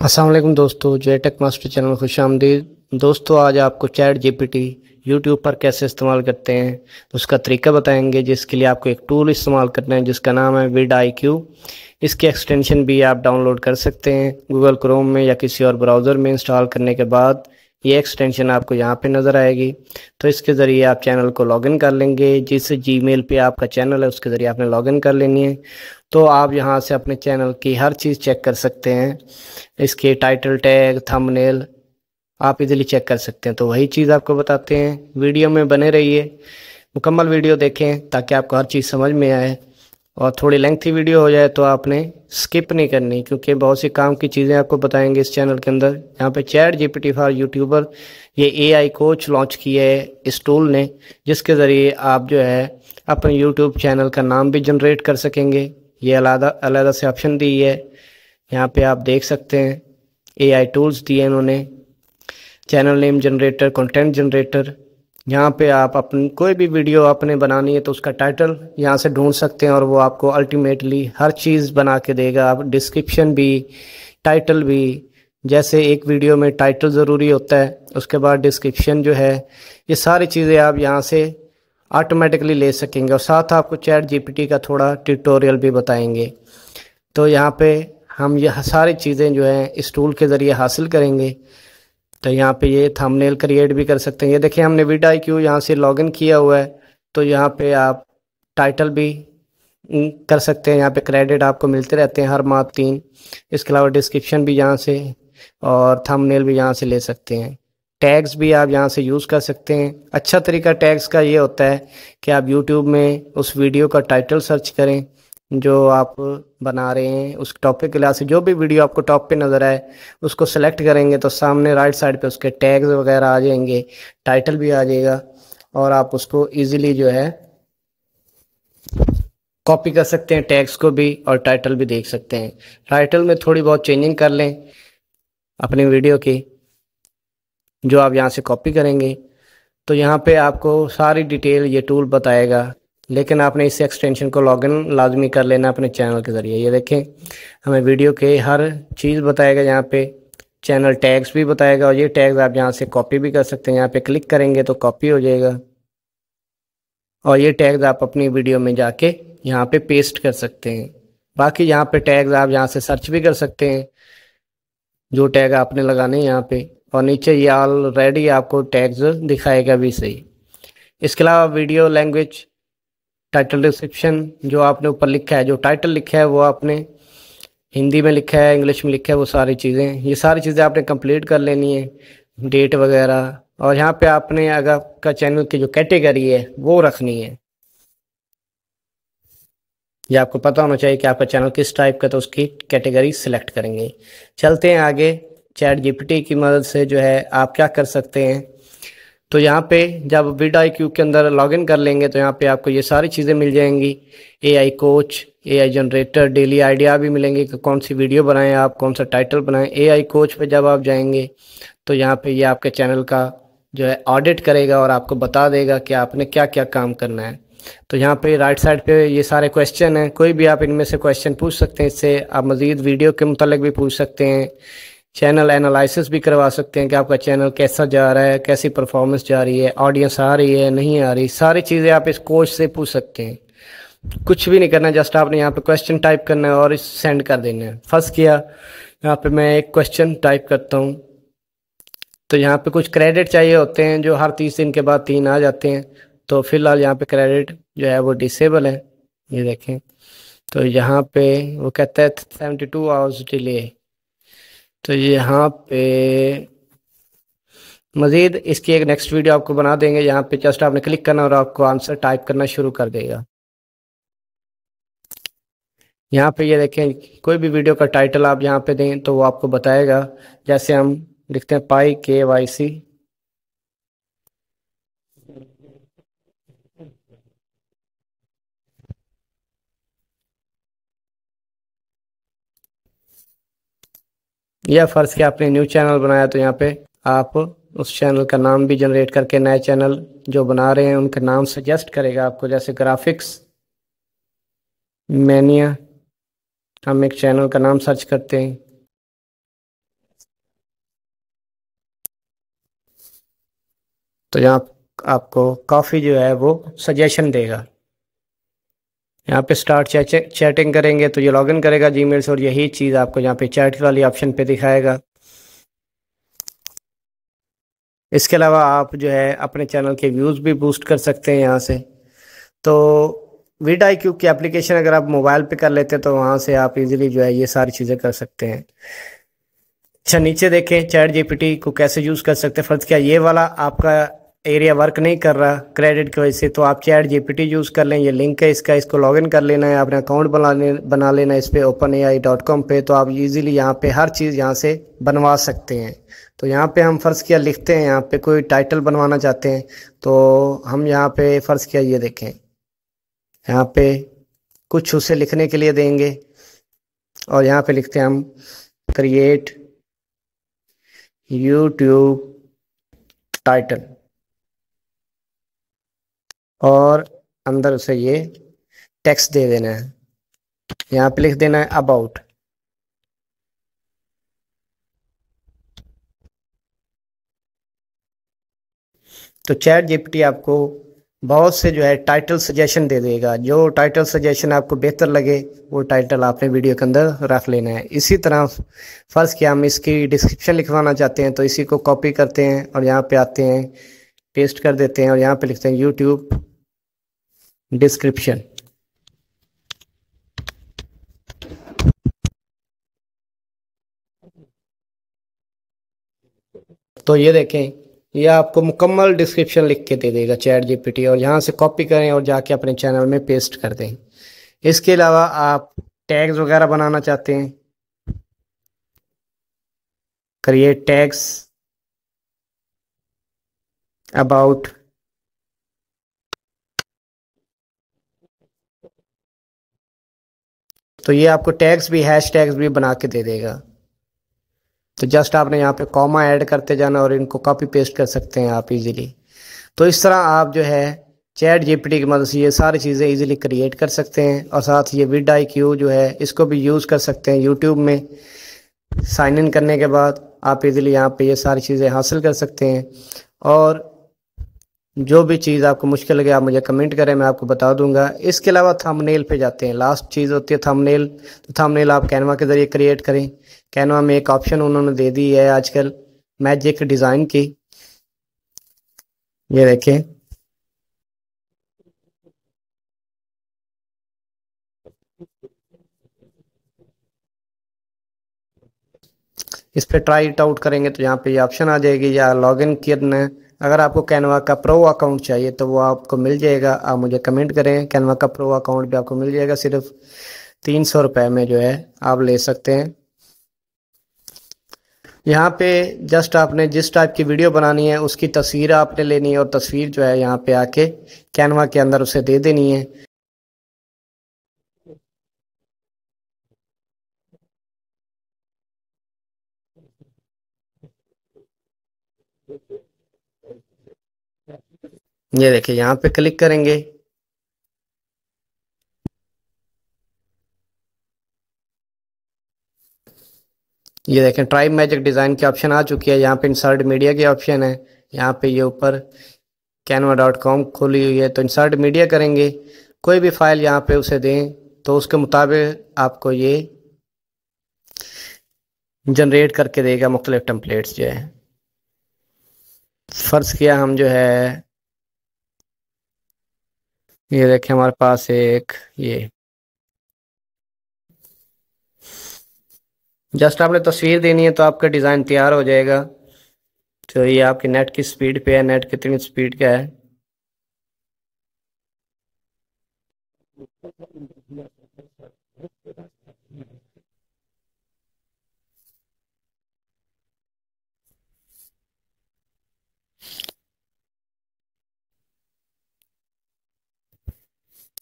असलम दोस्तों जय take master channel खुश आमदीद दोस्तों आज आपको चैट जीपीटी यूट्यूब पर कैसे इस्तेमाल करते हैं उसका तरीका बताएंगे जिसके लिए आपको एक टूल इस्तेमाल करना है जिसका नाम है विड आई क्यू इसकी एक्सटेंशन भी आप डाउनलोड कर सकते हैं गूगल क्रोम में या किसी और ब्राउज़र में इंस्टॉल करने के बाद ये एक्सटेंशन आपको यहाँ पे नज़र आएगी तो इसके ज़रिए आप चैनल को लॉगिन कर लेंगे जिस जीमेल पे आपका चैनल है उसके ज़रिए आपने लॉगिन कर लेनी है तो आप यहाँ से अपने चैनल की हर चीज़ चेक कर सकते हैं इसके टाइटल टैग थंबनेल आप इजीली चेक कर सकते हैं तो वही चीज़ आपको बताते हैं वीडियो में बने रहिए मुकम्मल वीडियो देखें ताकि आपको हर चीज़ समझ में आए और थोड़ी लेंथी वीडियो हो जाए तो आपने स्किप नहीं करनी क्योंकि बहुत सी काम की चीज़ें आपको बताएंगे इस चैनल के अंदर यहाँ पे चैट जीपीटी फॉर यूट्यूबर ये एआई कोच लॉन्च किया है इस टूल ने जिसके ज़रिए आप जो है अपने यूट्यूब चैनल का नाम भी जनरेट कर सकेंगे ये अलहदा अलहदा से ऑप्शन दी है यहाँ पर आप देख सकते हैं ए टूल्स दिए इन्होंने channel name generator content generator यहाँ पे आप अपनी कोई भी वीडियो आपने बनानी है तो उसका टाइटल यहाँ से ढूंढ सकते हैं और वो आपको अल्टीमेटली हर चीज़ बना के देगा आप डिस्क्रिप्शन भी टाइटल भी जैसे एक वीडियो में टाइटल ज़रूरी होता है उसके बाद डिस्क्रिप्शन जो है ये सारी चीज़ें आप यहाँ से ऑटोमेटिकली ले सकेंगे और साथ आपको चैट जी का थोड़ा ट्यूटोरियल भी बताएंगे तो यहाँ पे हम यह सारी चीज़ें जो हैं इस टूल के ज़रिए हासिल करेंगे तो यहाँ पे ये थंबनेल क्रिएट भी कर सकते हैं ये देखिए हमने वीडा आई क्यू यहाँ से लॉगिन किया हुआ है तो यहाँ पे आप टाइटल भी कर सकते हैं यहाँ पे क्रेडिट आपको मिलते रहते हैं हर माह तीन इसके अलावा डिस्क्रिप्शन भी यहाँ से और थंबनेल भी यहाँ से ले सकते हैं टैग्स भी आप यहाँ से यूज़ कर सकते हैं अच्छा तरीका टैग्स का ये होता है कि आप यूट्यूब में उस वीडियो का टाइटल सर्च करें जो आप बना रहे हैं उस टॉपिक के लिहाज से जो भी वीडियो आपको टॉप पे नज़र आए उसको सेलेक्ट करेंगे तो सामने राइट साइड पे उसके टैग्स वगैरह आ जाएंगे टाइटल भी आ जाएगा और आप उसको इजीली जो है कॉपी कर सकते हैं टैग्स को भी और टाइटल भी देख सकते हैं टाइटल में थोड़ी बहुत चेंजिंग कर लें अपनी वीडियो की जो आप यहाँ से कॉपी करेंगे तो यहाँ पे आपको सारी डिटेल ये टूल बताएगा लेकिन आपने इस एक्सटेंशन को लॉगिन लाजमी कर लेना अपने चैनल के ज़रिए ये देखें हमें वीडियो के हर चीज़ बताएगा यहाँ पे चैनल टैग्स भी बताएगा और ये टैग्स आप यहाँ से कॉपी भी कर सकते हैं यहाँ पे क्लिक करेंगे तो कॉपी हो जाएगा और ये टैग्स आप अपनी वीडियो में जाके यहाँ पे पेस्ट कर सकते हैं बाकी यहाँ पे टैग्स आप यहाँ से सर्च भी कर सकते हैं जो टैग आपने लगाने हैं यहाँ पे और नीचे ये ऑलरेडी आपको टैग्स दिखाएगा भी सही इसके अलावा वीडियो लैंग्वेज टाइटल डिस्क्रिप्शन जो आपने ऊपर लिखा है जो टाइटल लिखा है वो आपने हिंदी में लिखा है इंग्लिश में लिखा है वो सारी चीज़ें ये सारी चीज़ें आपने कंप्लीट कर लेनी है डेट वगैरह और यहाँ पे आपने अगर आपका चैनल की जो कैटेगरी है वो रखनी है ये आपको पता होना चाहिए कि आपका चैनल किस टाइप का तो उसकी कैटेगरी सिलेक्ट करेंगे चलते हैं आगे चैट जीपीटी की मदद से जो है आप क्या कर सकते हैं तो यहाँ पे जब विड आई क्यू के अंदर लॉगिन कर लेंगे तो यहाँ पे आपको ये सारी चीज़ें मिल जाएंगी AI coach AI generator daily idea भी मिलेंगे कि कौन सी वीडियो बनाएं आप कौन सा टाइटल बनाएं एआई कोच पे जब आप जाएंगे तो यहाँ पे ये आपके चैनल का जो है ऑडिट करेगा और आपको बता देगा कि आपने क्या क्या काम करना है तो यहाँ पे राइट साइड पे ये सारे क्वेश्चन हैं कोई भी आप इनमें से क्वेश्चन पूछ सकते हैं इससे आप मज़ीद वीडियो के मुतल भी पूछ सकते हैं चैनल एनालिसिस भी करवा सकते हैं कि आपका चैनल कैसा जा रहा है कैसी परफॉर्मेंस जा रही है ऑडियंस आ रही है नहीं आ रही सारी चीज़ें आप इस कोच से पूछ सकते हैं कुछ भी नहीं करना जस्ट आपने यहाँ पे क्वेश्चन टाइप करना है और इस सेंड कर देना है फर्स्ट किया यहाँ पे मैं एक क्वेश्चन टाइप करता हूँ तो यहाँ पे कुछ क्रेडिट चाहिए होते हैं जो हर तीस दिन के बाद तीन आ जाते हैं तो फिलहाल यहाँ पे क्रेडिट जो है वो डिसेबल है ये देखें तो यहाँ पे वो कहता है सेवेंटी टू आवर्स डिले तो यहाँ पे मज़ीद इसकी एक नेक्स्ट वीडियो आपको बना देंगे यहाँ पे जस्ट आपने क्लिक करना और आपको आंसर टाइप करना शुरू कर देगा यहाँ पे ये देखें कोई भी वीडियो का टाइटल आप यहाँ पे दें तो वो आपको बताएगा जैसे हम लिखते हैं पाई के वाई सी या फ़र्ज़ के आपने न्यू चैनल बनाया तो यहाँ पे आप उस चैनल का नाम भी जनरेट करके नए चैनल जो बना रहे हैं उनका नाम सजेस्ट करेगा आपको जैसे ग्राफिक्स मैनिया हम एक चैनल का नाम सर्च करते हैं तो यहाँ आपको काफ़ी जो है वो सजेशन देगा यहाँ पे स्टार्ट चैटिंग करेंगे तो ये लॉगिन करेगा जीमेल से और यही चीज़ आपको यहाँ पे चैट वाली ऑप्शन पे दिखाएगा इसके अलावा आप जो है अपने चैनल के व्यूज़ भी बूस्ट कर सकते हैं यहाँ से तो विड आई क्यूब की एप्लीकेशन अगर आप मोबाइल पे कर लेते हैं तो वहाँ से आप इजीली जो है ये सारी चीज़ें कर सकते हैं अच्छा नीचे देखें चैट जीपीटी को कैसे यूज़ कर सकते हैं फर्ज क्या ये वाला आपका एरिया वर्क नहीं कर रहा क्रेडिट की वजह से तो आप चैट जीपीटी यूज़ कर लें ये लिंक है इसका इसको लॉगिन कर लेना है आपने अकाउंट बना ले बना लेना है इस पर open A I dot com पर तो आप इजीली यहाँ पे हर चीज़ यहाँ से बनवा सकते हैं तो यहाँ पे हम फ़र्ज़ किया लिखते हैं यहाँ पे कोई टाइटल बनवाना चाहते हैं तो हम यहाँ पे फ़र्ज़ किया ये देखें यहाँ पे कुछ उसे लिखने के लिए देंगे और यहाँ पे लिखते हैं हम क्रिएट यूट्यूब टाइटल और अंदर उसे ये टेक्स्ट दे देना है यहाँ पे लिख देना है अबाउट तो चैट जीपीटी आपको बहुत से जो है टाइटल सजेशन दे देगा जो टाइटल सजेशन आपको बेहतर लगे वो टाइटल आपने वीडियो के अंदर रख लेना है इसी तरह फर्स्ट क्या हम इसकी डिस्क्रिप्शन लिखवाना चाहते हैं तो इसी को कॉपी करते हैं और यहाँ पे आते हैं पेस्ट कर देते हैं और यहाँ पे लिखते हैं यूट्यूब description तो ये देखें ये आपको मुकम्मल डिस्क्रिप्शन लिख के दे देगा चैट जीपीटी और यहाँ से कॉपी करें और जाके अपने चैनल में पेस्ट कर दें इसके अलावा आप टैग्स वगैरह बनाना चाहते हैं क्रिएट टैग्स अबाउट तो ये आपको टैग्स भी हैश टैग्स भी बना के दे देगा तो जस्ट आपने यहाँ पे कॉमा ऐड करते जाना और इनको कॉपी पेस्ट कर सकते हैं आप इजीली तो इस तरह आप जो है चैट जीपीटी की मदद से ये सारी चीज़ें इजीली क्रिएट कर सकते हैं और साथ ये विड आई क्यू जो है इसको भी यूज़ कर सकते हैं यूट्यूब में साइन इन करने के बाद आप इजीली यहाँ पे ये सारी चीज़ें हासिल कर सकते हैं और जो भी चीज़ आपको मुश्किल लगे आप मुझे कमेंट करें मैं आपको बता दूंगा इसके अलावा थंबनेल पे जाते हैं लास्ट चीज़ होती है थंबनेल तो थंबनेल आप कैनवा के ज़रिए क्रिएट करें कैनवा में एक ऑप्शन उन्होंने दे दी है आजकल मैजिक डिज़ाइन की ये देखें इस पर ट्राई इट आउट करेंगे तो यहाँ पे ये ऑप्शन आ जाएगी या लॉगिन करना है अगर आपको कैनवा का प्रो अकाउंट चाहिए तो वो आपको मिल जाएगा आप मुझे कमेंट करें कैनवा का प्रो अकाउंट भी आपको मिल जाएगा सिर्फ तीन सौ रुपये में जो है आप ले सकते हैं यहाँ पे जस्ट आपने जिस टाइप की वीडियो बनानी है उसकी तस्वीर आपने लेनी है और तस्वीर जो है यहाँ पे आके कैनवा के अंदर उसे दे देनी है ये देखिए यहाँ पे क्लिक करेंगे ये देखें ट्राइब मैजिक डिज़ाइन की ऑप्शन आ चुकी है यहाँ पे इंसर्ट मीडिया की ऑप्शन है यहाँ पे ये ऊपर कैनवा डॉट कॉम खुली हुई है तो इंसर्ट मीडिया करेंगे कोई भी फाइल यहाँ पे उसे दें तो उसके मुताबिक आपको ये जनरेट करके देगा मुख्तलिफ टम्पलेट्स जो है फ़र्ज़ किया हम जो है ये देखें हमारे पास एक ये जस्ट आपने तस्वीर देनी है तो आपका डिज़ाइन तैयार हो जाएगा तो ये आपके नेट की स्पीड पे है नेट कितनी स्पीड का है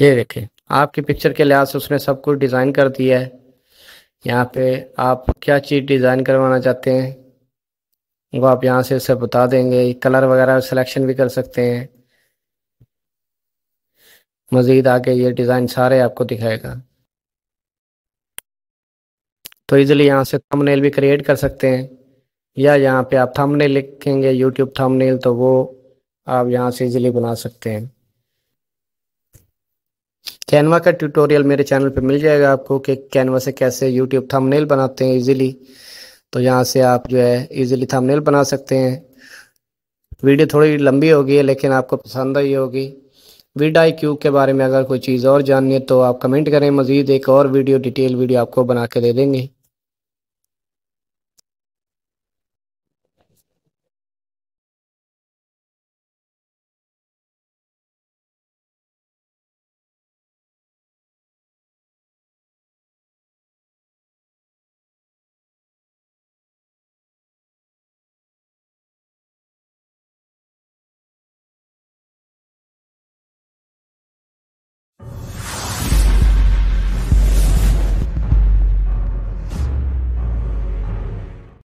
ये देखें आपकी पिक्चर के लिहाज से उसने सब कुछ डिज़ाइन कर दिया है यहाँ पे आप क्या चीज़ डिज़ाइन करवाना चाहते हैं वो आप यहाँ से उसे बता देंगे कलर वगैरह सिलेक्शन भी कर सकते हैं मज़ीद आके ये डिज़ाइन सारे आपको दिखाएगा तो इजीली यहाँ से थंबनेल भी क्रिएट कर सकते हैं या यहाँ पे आप थंबनेल लिखेंगे यूट्यूब थंबनेल तो वो आप यहाँ से इजीली बना सकते हैं कैनवा का ट्यूटोरियल मेरे चैनल पे मिल जाएगा आपको कि कैनवा से कैसे यूट्यूब थंबनेल बनाते हैं इजीली तो यहाँ से आप जो है इजीली थंबनेल बना सकते हैं वीडियो थोड़ी लंबी होगी लेकिन आपको पसंद आई होगी विड आई क्यू के बारे में अगर कोई चीज़ और जाननी है तो आप कमेंट करें मज़ीद एक और वीडियो डिटेल वीडियो आपको बना के दे देंगे